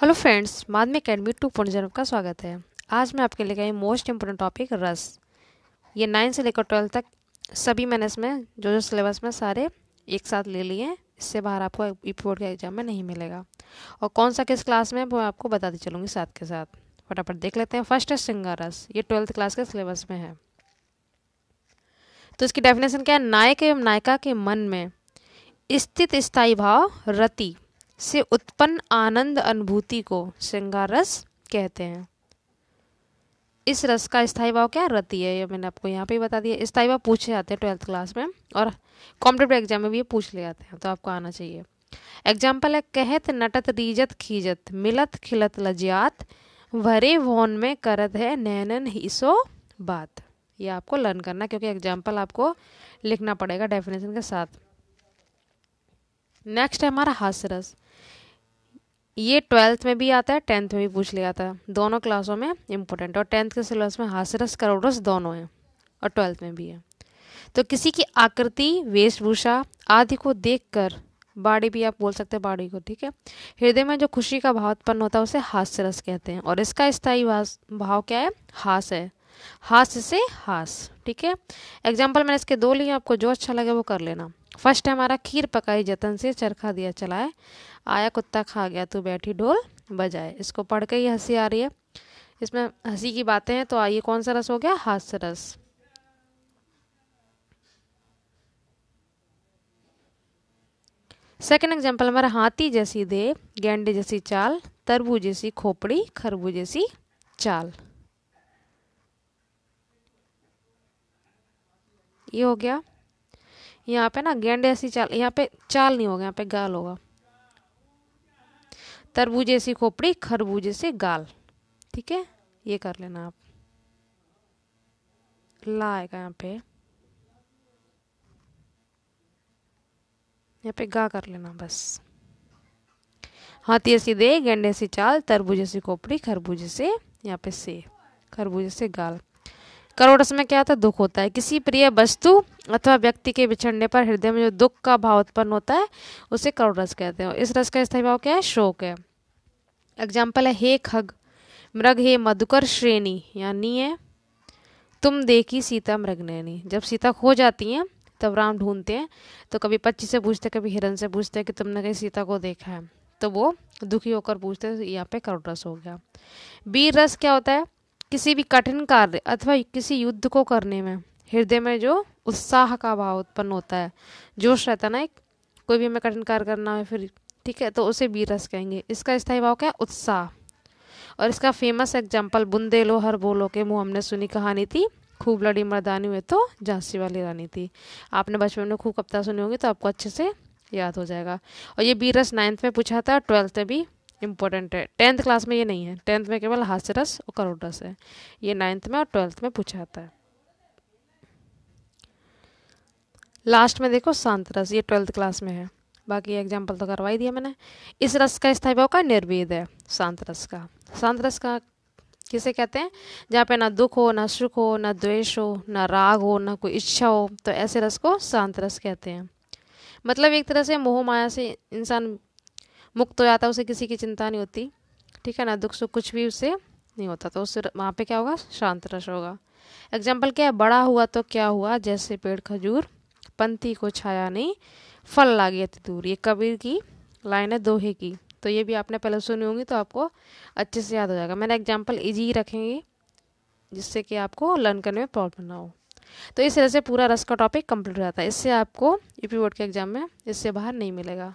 hello friends Madhyam Academy two point zero का स्वागत है आज मैं आपके लिए गई मोस्ट इम्पोर्टेंट टॉपिक रस ये नाइन्थ से लेकर ट्वेल्थ तक सभी मैंने इसमें जो जो सिलेबस में सारे एक साथ ले लिए इससे बाहर आपको बोर्ड के एग्जाम में नहीं मिलेगा और कौन सा किस क्लास में वो आपको बताती चलूँगी साथ के साथ फटाफट देख लेते हैं फर्स्ट है सिंगर रस ये ट्वेल्थ क्लास के सिलेबस में है तो इसकी डेफिनेशन क्या है नायक एवं नायिका के मन में स्थित स्थायी भाव रति से उत्पन्न आनंद अनुभूति को श्रृंगार रस कहते हैं इस रस का स्थायी भाव क्या रति है ये मैंने आपको यहाँ पे बता दिया स्थायी भाव पूछे जाते हैं ट्वेल्थ क्लास में और कॉम्पिटेटिव एग्जाम में भी ये पूछ ले जाते हैं तो आपको आना चाहिए एग्जाम्पल है कहत नटत रीजत खीजत मिलत खिलत लजियात भरे वोन में करत है नैनन ही सो बात ये आपको लर्न करना क्योंकि एग्जाम्पल आपको लिखना पड़ेगा डेफिनेशन के साथ नेक्स्ट है हमारा हास्यरस ये ट्वेल्थ में भी आता है टेंथ में भी पूछ लिया है दोनों क्लासों में इम्पोर्टेंट और टेंथ के सिलेबस में हास्यरस करोड़स दोनों हैं और ट्वेल्थ में भी है तो किसी की आकृति वेशभूषा आदि को देखकर बाड़ी भी आप बोल सकते हैं बाड़ी को ठीक है हृदय में जो खुशी का भाव उत्पन्न होता है उसे हास्य रस कहते हैं और इसका स्थायी भाव क्या है हास है हास से हास ठीक है एग्जाम्पल मैंने इसके दो लिए आपको जो अच्छा लगे वो कर लेना फर्स्ट है हमारा खीर पकाई जतन से चरखा दिया चलाए आया कुत्ता खा गया तू बैठी ढोल बजाए इसको पढ़ के ही हंसी आ रही है इसमें हंसी की बातें हैं तो आइए कौन सा रस हो गया हास्य रस सेकेंड एग्जाम्पल हमारा हाथी जैसी दे गेंडे जैसी चाल तरबू जैसी खोपड़ी खरबू जैसी चाल ये हो गया यहाँ पे ना गेंडे ऐसी चाल यहाँ पे चाल नहीं होगा यहाँ पे गाल होगा तरबूज ऐसी खोपड़ी खरबूजे से गाल ठीक है ये कर लेना आप ला आएगा यहाँ पे यहाँ पे गा कर लेना बस हाथी ऐसी दे गेंडे ऐसी चाल तरबूज ऐसी खोपड़ी खरबूजे से यहाँ पे से खरबूजे से गाल करोटस में क्या होता है दुख होता है किसी प्रिय वस्तु अथवा व्यक्ति के बिछड़ने पर हृदय में जो दुख का भाव उत्पन्न होता है उसे रस कहते हैं इस रस का स्थायी भाव क्या है शोक है एग्जाम्पल है हे खग मृग हे मधुकर श्रेणी यानी है तुम देखी सीता मृगनैनी जब सीता खो जाती हैं तब राम ढूंढते हैं तो कभी पच्ची से पूछते कभी हिरन से पूछते हैं कि तुमने कहीं सीता को देखा है तो वो दुखी होकर पूछते यहाँ पे करोड़ रस हो गया वीर रस क्या होता है किसी भी कठिन कार्य अथवा किसी युद्ध को करने में हृदय में जो उत्साह का भाव उत्पन्न होता है जोश रहता ना एक कोई भी हमें कठिन कार्य करना है फिर ठीक है तो उसे बीरस कहेंगे इसका स्थायी भाव क्या है उत्साह और इसका फेमस एग्जाम्पल बुंदे लो हर बोलो के मुँह हमने सुनी कहानी थी खूब लड़ी मर्दानी हुए तो झांसी वाली रानी थी आपने बचपन में खूब कविता सुनी होगी तो आपको अच्छे से याद हो जाएगा और ये बीरस नाइन्थ में पूछा था ट्वेल्थ में भी इम्पोर्टेंट है टेंथ क्लास में ये नहीं है टेंथ में केवल हास्य रस और करोड़ रस है ये नाइन्थ में और ट्वेल्थ में पूछा जाता है लास्ट में देखो शांत रस ये ट्वेल्थ क्लास में है बाकी एग्जाम्पल तो करवा ही दिया मैंने इस रस का स्थायी भाव का निर्वेद है शांत रस का शांत रस का किसे कहते हैं जहाँ पे ना दुख हो ना सुख हो ना द्वेष हो ना राग हो ना कोई इच्छा हो तो ऐसे रस को शांत रस कहते हैं मतलब एक तरह से मोह माया से इंसान मुक्त हो जाता है उसे किसी की चिंता नहीं होती ठीक है ना दुख सुख कुछ भी उसे नहीं होता तो उसे वहाँ पे क्या होगा शांत रस होगा एग्जाम्पल क्या है बड़ा हुआ तो क्या हुआ जैसे पेड़ खजूर पंथी को छाया नहीं फल लागे अति दूर ये कबीर की लाइन है दोहे की तो ये भी आपने पहले सुनी होंगी तो आपको अच्छे से याद हो जाएगा मैंने एग्जाम्पल इजी रखेंगे जिससे कि आपको लर्न करने में प्रॉब्लम ना हो तो इस तरह से पूरा रस का टॉपिक कंप्लीट हो जाता है इससे आपको यूपी बोर्ड के एग्जाम में इससे बाहर नहीं मिलेगा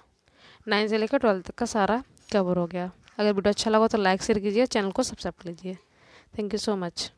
नाइन से लेकर ट्वेल्थ तक का सारा कवर हो गया अगर वीडियो अच्छा लगा तो लाइक शेयर कीजिए चैनल को सब्सक्राइब कीजिए थैंक यू सो मच